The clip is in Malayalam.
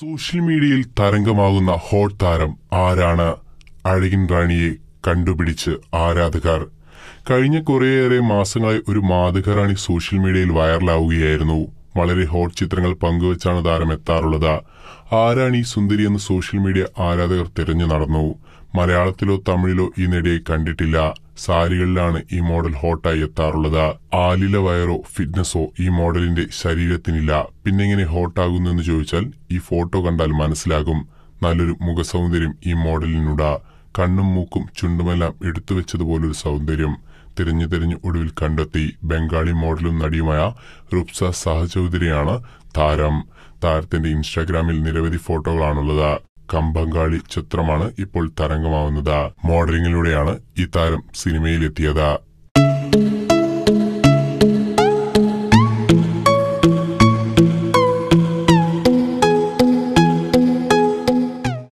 സോഷ്യൽ മീഡിയയിൽ തരംഗമാകുന്ന ഹോട്ട് താരം ആരാണ് അഴകിൻ റാണിയെ കണ്ടുപിടിച്ച് ആരാധകർ കഴിഞ്ഞ കുറേയേറെ മാസങ്ങളായി ഒരു മാധകറാണി സോഷ്യൽ മീഡിയയിൽ വൈറലാവുകയായിരുന്നു വളരെ ഹോട്ട് ചിത്രങ്ങൾ പങ്കുവച്ചാണ് താരം എത്താറുള്ളത് ആരാണ് ഈ സുന്ദരി എന്ന് സോഷ്യൽ മീഡിയ ആരാധകർ തിരഞ്ഞു നടന്നു മലയാളത്തിലോ തമിഴിലോ ഈ നടിയെ കണ്ടിട്ടില്ല സാരികളിലാണ് ഈ മോഡൽ ഹോട്ടായി എത്താറുള്ളത് ആലില വയറോ ഫിറ്റ്നസോ ഈ മോഡലിന്റെ ശരീരത്തിനില്ല പിന്നെങ്ങനെ ഹോട്ടാകുന്നു എന്ന് ചോദിച്ചാൽ ഈ ഫോട്ടോ കണ്ടാൽ മനസ്സിലാകും നല്ലൊരു മുഖസൗന്ദര്യം ഈ മോഡലിനുണ്ടാ കണ്ണും മൂക്കും ചുണ്ടുമെല്ലാം എടുത്തു വെച്ചതുപോലൊരു സൗന്ദര്യം തിരഞ്ഞു തിരഞ്ഞു ഒടുവിൽ കണ്ടെത്തി ബംഗാളി മോഡലും നടിയുമായ റുപ്സ സഹചൗധരിയാണ് താരം താരത്തിന്റെ ഇൻസ്റ്റാഗ്രാമിൽ നിരവധി ഫോട്ടോകളാണുള്ളത് കമ്പങ്കാളി ചിത്രമാണ് ഇപ്പോൾ തരംഗമാവുന്നത് മോഡലിങ്ങിലൂടെയാണ് ഈ താരം സിനിമയിലെത്തിയത്